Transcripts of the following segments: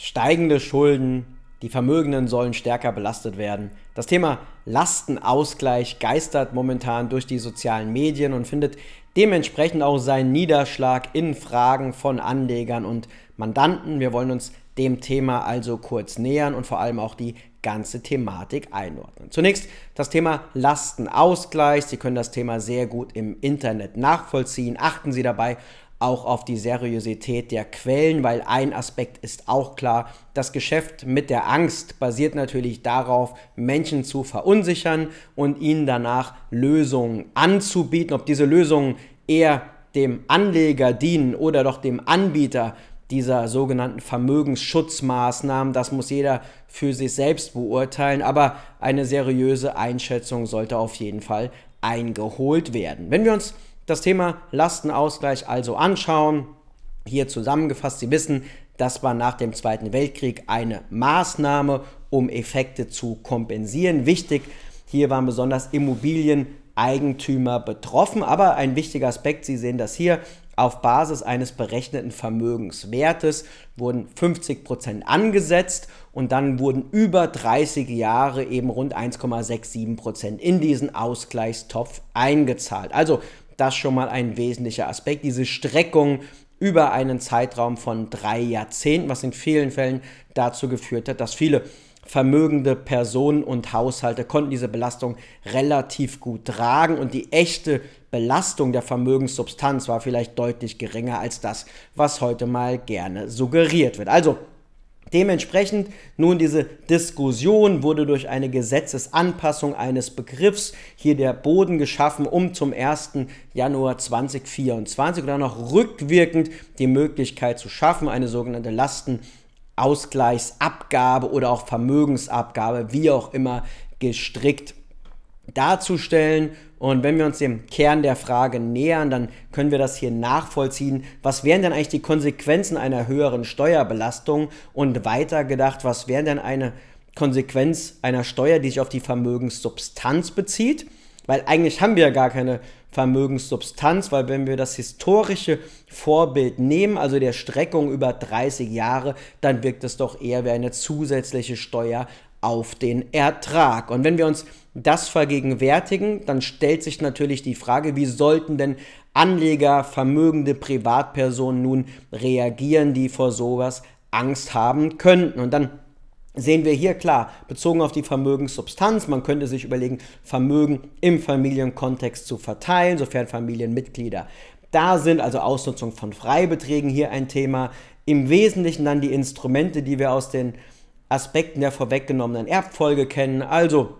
steigende Schulden, die Vermögenden sollen stärker belastet werden. Das Thema Lastenausgleich geistert momentan durch die sozialen Medien und findet dementsprechend auch seinen Niederschlag in Fragen von Anlegern und Mandanten. Wir wollen uns dem Thema also kurz nähern und vor allem auch die ganze Thematik einordnen. Zunächst das Thema Lastenausgleich. Sie können das Thema sehr gut im Internet nachvollziehen. Achten Sie dabei auch auf die Seriosität der Quellen, weil ein Aspekt ist auch klar, das Geschäft mit der Angst basiert natürlich darauf, Menschen zu verunsichern und ihnen danach Lösungen anzubieten. Ob diese Lösungen eher dem Anleger dienen oder doch dem Anbieter dieser sogenannten Vermögensschutzmaßnahmen, das muss jeder für sich selbst beurteilen, aber eine seriöse Einschätzung sollte auf jeden Fall eingeholt werden. Wenn wir uns das Thema Lastenausgleich also anschauen. Hier zusammengefasst, Sie wissen, das war nach dem Zweiten Weltkrieg eine Maßnahme, um Effekte zu kompensieren. Wichtig, hier waren besonders Immobilieneigentümer betroffen, aber ein wichtiger Aspekt, Sie sehen das hier, auf Basis eines berechneten Vermögenswertes wurden 50% Prozent angesetzt und dann wurden über 30 Jahre eben rund 1,67% Prozent in diesen Ausgleichstopf eingezahlt. Also das schon mal ein wesentlicher Aspekt. Diese Streckung über einen Zeitraum von drei Jahrzehnten, was in vielen Fällen dazu geführt hat, dass viele vermögende Personen und Haushalte konnten diese Belastung relativ gut tragen und die echte Belastung der Vermögenssubstanz war vielleicht deutlich geringer als das, was heute mal gerne suggeriert wird. Also Dementsprechend nun diese Diskussion wurde durch eine Gesetzesanpassung eines Begriffs hier der Boden geschaffen, um zum 1. Januar 2024 oder noch rückwirkend die Möglichkeit zu schaffen, eine sogenannte Lastenausgleichsabgabe oder auch Vermögensabgabe, wie auch immer, gestrickt darzustellen. Und wenn wir uns dem Kern der Frage nähern, dann können wir das hier nachvollziehen. Was wären denn eigentlich die Konsequenzen einer höheren Steuerbelastung? Und weitergedacht, was wären denn eine Konsequenz einer Steuer, die sich auf die Vermögenssubstanz bezieht? Weil eigentlich haben wir ja gar keine Vermögenssubstanz, weil wenn wir das historische Vorbild nehmen, also der Streckung über 30 Jahre, dann wirkt es doch eher wie eine zusätzliche Steuer auf den Ertrag. Und wenn wir uns das vergegenwärtigen, dann stellt sich natürlich die Frage, wie sollten denn Anleger, vermögende Privatpersonen nun reagieren, die vor sowas Angst haben könnten. Und dann sehen wir hier klar, bezogen auf die Vermögenssubstanz, man könnte sich überlegen, Vermögen im Familienkontext zu verteilen, sofern Familienmitglieder da sind, also Ausnutzung von Freibeträgen hier ein Thema. Im Wesentlichen dann die Instrumente, die wir aus den Aspekten der vorweggenommenen Erbfolge kennen, also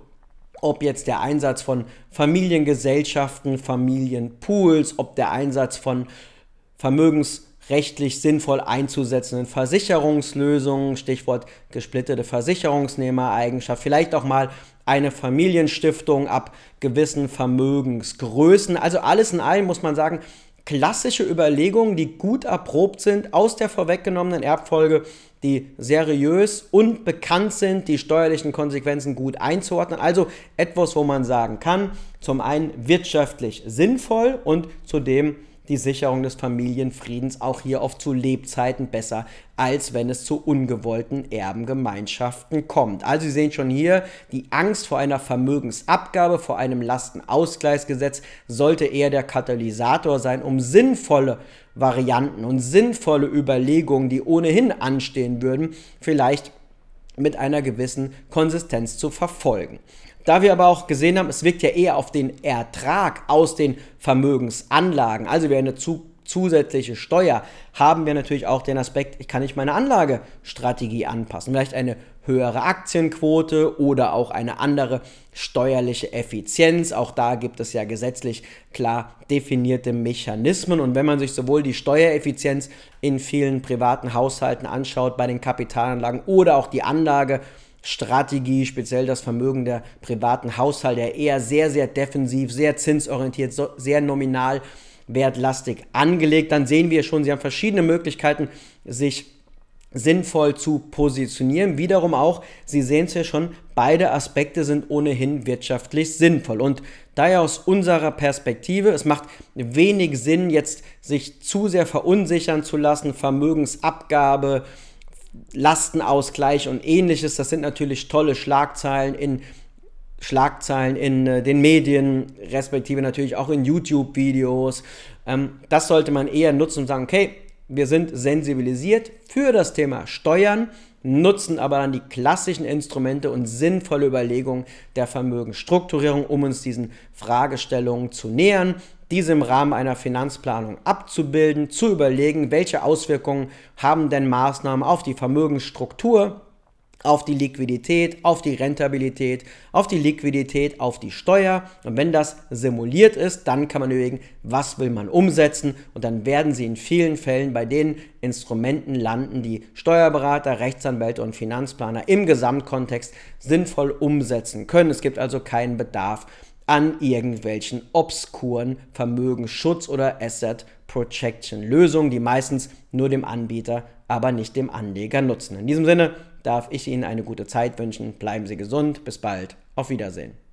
ob jetzt der Einsatz von Familiengesellschaften, Familienpools, ob der Einsatz von vermögensrechtlich sinnvoll einzusetzenden Versicherungslösungen, Stichwort gesplittete Versicherungsnehmereigenschaft, vielleicht auch mal eine Familienstiftung ab gewissen Vermögensgrößen. Also alles in allem muss man sagen, klassische Überlegungen, die gut erprobt sind aus der vorweggenommenen Erbfolge die seriös und bekannt sind, die steuerlichen Konsequenzen gut einzuordnen. Also etwas, wo man sagen kann, zum einen wirtschaftlich sinnvoll und zudem die Sicherung des Familienfriedens auch hier oft zu Lebzeiten besser, als wenn es zu ungewollten Erbengemeinschaften kommt. Also Sie sehen schon hier, die Angst vor einer Vermögensabgabe, vor einem Lastenausgleichsgesetz sollte eher der Katalysator sein, um sinnvolle Varianten und sinnvolle Überlegungen, die ohnehin anstehen würden, vielleicht mit einer gewissen Konsistenz zu verfolgen. Da wir aber auch gesehen haben, es wirkt ja eher auf den Ertrag aus den Vermögensanlagen. Also wir eine zu, zusätzliche Steuer haben wir natürlich auch den Aspekt, ich kann nicht meine Anlagestrategie anpassen. Vielleicht eine höhere Aktienquote oder auch eine andere steuerliche Effizienz. Auch da gibt es ja gesetzlich klar definierte Mechanismen. Und wenn man sich sowohl die Steuereffizienz in vielen privaten Haushalten anschaut, bei den Kapitalanlagen oder auch die Anlage, Strategie, speziell das Vermögen der privaten Haushalte, eher sehr, sehr defensiv, sehr zinsorientiert, sehr nominal wertlastig angelegt. Dann sehen wir schon, sie haben verschiedene Möglichkeiten, sich sinnvoll zu positionieren. Wiederum auch, Sie sehen es ja schon, beide Aspekte sind ohnehin wirtschaftlich sinnvoll. Und daher aus unserer Perspektive, es macht wenig Sinn, jetzt sich zu sehr verunsichern zu lassen, Vermögensabgabe, Lastenausgleich und ähnliches. Das sind natürlich tolle Schlagzeilen in Schlagzeilen in äh, den Medien, respektive natürlich auch in YouTube-Videos. Ähm, das sollte man eher nutzen und sagen, okay, wir sind sensibilisiert für das Thema Steuern nutzen aber dann die klassischen Instrumente und sinnvolle Überlegungen der Vermögensstrukturierung, um uns diesen Fragestellungen zu nähern, diese im Rahmen einer Finanzplanung abzubilden, zu überlegen, welche Auswirkungen haben denn Maßnahmen auf die Vermögensstruktur, auf die Liquidität, auf die Rentabilität, auf die Liquidität, auf die Steuer. Und wenn das simuliert ist, dann kann man überlegen, was will man umsetzen. Und dann werden Sie in vielen Fällen bei den Instrumenten landen, die Steuerberater, Rechtsanwälte und Finanzplaner im Gesamtkontext sinnvoll umsetzen können. Es gibt also keinen Bedarf an irgendwelchen obskuren Vermögensschutz- oder Asset projection Lösungen, die meistens nur dem Anbieter, aber nicht dem Anleger nutzen. In diesem Sinne, darf ich Ihnen eine gute Zeit wünschen. Bleiben Sie gesund. Bis bald. Auf Wiedersehen.